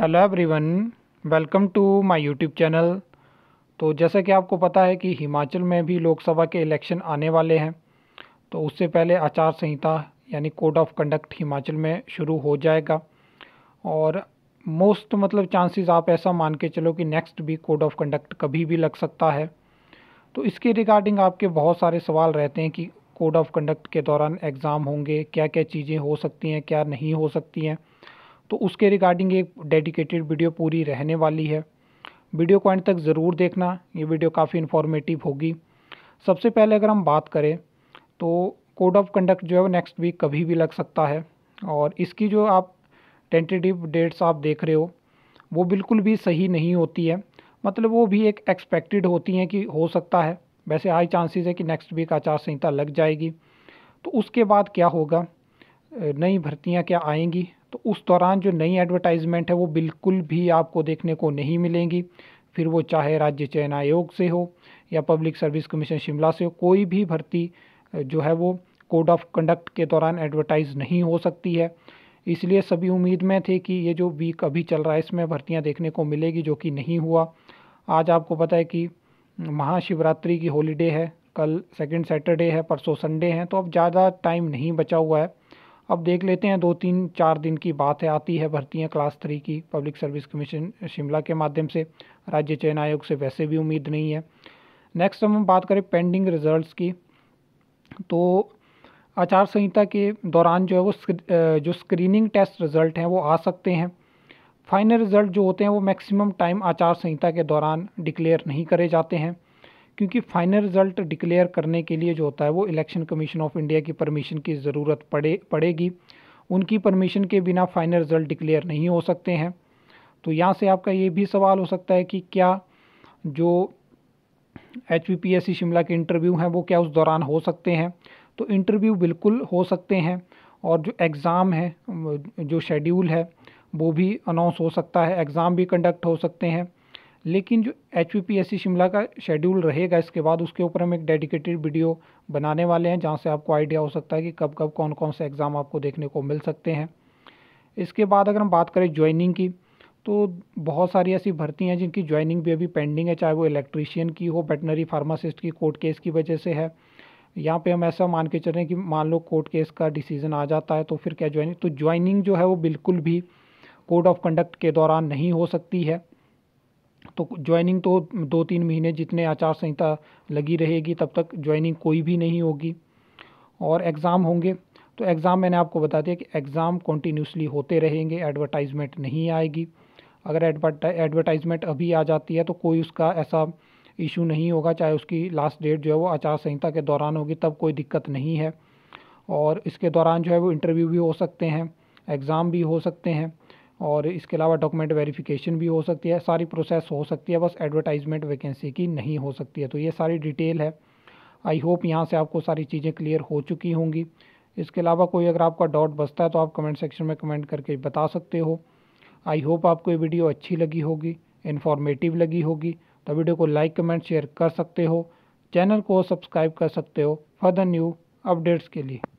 hello everyone welcome to my YouTube channel तो जैसा कि आपको पता है कि हिमाचल में भी लोकसभा के इलेक्शन आने वाले हैं तो उससे पहले आचार संहिता यानी कोड ऑफ कंडक्ट हिमाचल में शुरू हो जाएगा और मोस्ट मतलब चांसेस आप ऐसा मान के चलो कि नेक्स्ट भी कोड ऑफ कंडक्ट कभी भी लग सकता है तो इसके रिगार्डिंग आपके बहुत सारे सवाल रहते हैं कि कोड ऑफ कंडक्ट के दौरान एग्ज़ाम होंगे क्या क्या चीज़ें हो सकती हैं क्या नहीं हो सकती हैं तो उसके रिगार्डिंग एक डेडिकेटेड वीडियो पूरी रहने वाली है वीडियो को एंड तक ज़रूर देखना ये वीडियो काफ़ी इन्फॉर्मेटिव होगी सबसे पहले अगर हम बात करें तो कोड ऑफ कंडक्ट जो है वो नेक्स्ट वीक कभी भी लग सकता है और इसकी जो आप टेंटेटिव डेट्स आप देख रहे हो वो बिल्कुल भी सही नहीं होती है मतलब वो भी एक एक्सपेक्टेड होती हैं कि हो सकता है वैसे हाई चांसेस है कि नेक्स्ट वीक आचार संहिता लग जाएगी तो उसके बाद क्या होगा नई भर्तियां क्या आएंगी तो उस दौरान जो नई एडवर्टाइजमेंट है वो बिल्कुल भी आपको देखने को नहीं मिलेंगी फिर वो चाहे राज्य चयन आयोग से हो या पब्लिक सर्विस कमीशन शिमला से हो कोई भी भर्ती जो है वो कोड ऑफ कंडक्ट के दौरान एडवर्टाइज नहीं हो सकती है इसलिए सभी उम्मीद में थे कि ये जो वीक अभी चल रहा है इसमें भर्तियां देखने को मिलेगी जो कि नहीं हुआ आज आपको पता है कि महाशिवरात्रि की हॉलीडे है कल सेकंड सैटरडे है परसों संडे हैं तो अब ज़्यादा टाइम नहीं बचा हुआ है अब देख लेते हैं दो तीन चार दिन की बात है आती है भर्तियाँ क्लास थ्री की पब्लिक सर्विस कमीशन शिमला के माध्यम से राज्य चयन आयोग से वैसे भी उम्मीद नहीं है नेक्स्ट हम बात करें पेंडिंग रिजल्ट्स की तो आचार संहिता के दौरान जो है वो जो स्क्रीनिंग टेस्ट रिज़ल्ट हैं वो आ सकते हैं फाइनल रिज़ल्ट जो होते हैं वो मैक्सिमम टाइम आचार संहिता के दौरान डिक्लेयर नहीं करे जाते हैं क्योंकि फाइनल रिज़ल्ट डिक्लेयर करने के लिए जो होता है वो इलेक्शन कमीशन ऑफ इंडिया की परमिशन की ज़रूरत पड़े पड़ेगी उनकी परमिशन के बिना फाइनल रिज़ल्ट डिक्लेयर नहीं हो सकते हैं तो यहाँ से आपका ये भी सवाल हो सकता है कि क्या जो एच पी शिमला के इंटरव्यू हैं वो क्या उस दौरान हो सकते हैं तो इंटरव्यू बिल्कुल हो सकते हैं और जो एग्ज़ाम है जो शेड्यूल है वो भी अनाउंस हो सकता है एग्ज़ाम भी कंडक्ट हो सकते हैं लेकिन जो एच पी शिमला का शेड्यूल रहेगा इसके बाद उसके ऊपर हम एक डेडिकेटेड वीडियो बनाने वाले हैं जहाँ से आपको आइडिया हो सकता है कि कब कब कौन कौन से एग्ज़ाम आपको देखने को मिल सकते हैं इसके बाद अगर हम बात करें ज्वाइनिंग की तो बहुत सारी ऐसी भर्ती हैं जिनकी ज्वाइनिंग भी अभी पेंडिंग है चाहे वो इलेक्ट्रीशियन की हो वेटनरी फार्मासिस्ट की कोर्ट केस की वजह से है यहाँ पे हम ऐसा मान के चल रहे हैं कि मान लो कोर्ट केस का डिसीज़न आ जाता है तो फिर क्या ज्वाइनिंग तो ज्वाइनिंग जो है वो बिल्कुल भी कोड ऑफ कंडक्ट के दौरान नहीं हो सकती है तो ज्वाइनिंग तो दो तीन महीने जितने आचार संहिता लगी रहेगी तब तक ज्वाइनिंग कोई भी नहीं होगी और एग्ज़ाम होंगे तो एग्ज़ाम मैंने आपको बता दिया कि एग्ज़ाम कॉन्टीन्यूसली होते रहेंगे एडवर्टाइजमेंट नहीं आएगी अगर एडवर्टाइजमेंट अभी आ जाती है तो कोई उसका ऐसा इशू नहीं होगा चाहे उसकी लास्ट डेट जो है वो आचार संहिता के दौरान होगी तब कोई दिक्कत नहीं है और इसके दौरान जो है वो इंटरव्यू भी हो सकते हैं एग्ज़ाम भी हो सकते हैं और इसके अलावा डॉक्यूमेंट वेरिफिकेशन भी हो सकती है सारी प्रोसेस हो सकती है बस एडवर्टाइजमेंट वैकेंसी की नहीं हो सकती है तो ये सारी डिटेल है आई होप यहाँ से आपको सारी चीज़ें क्लियर हो चुकी होंगी इसके अलावा कोई अगर आपका डाउट बचता है तो आप कमेंट सेक्शन में कमेंट करके बता सकते हो आई होप आपको ये वीडियो अच्छी लगी होगी इन्फॉर्मेटिव लगी होगी तो वीडियो को लाइक कमेंट शेयर कर सकते हो चैनल को सब्सक्राइब कर सकते हो फर्दर न्यू अपडेट्स के लिए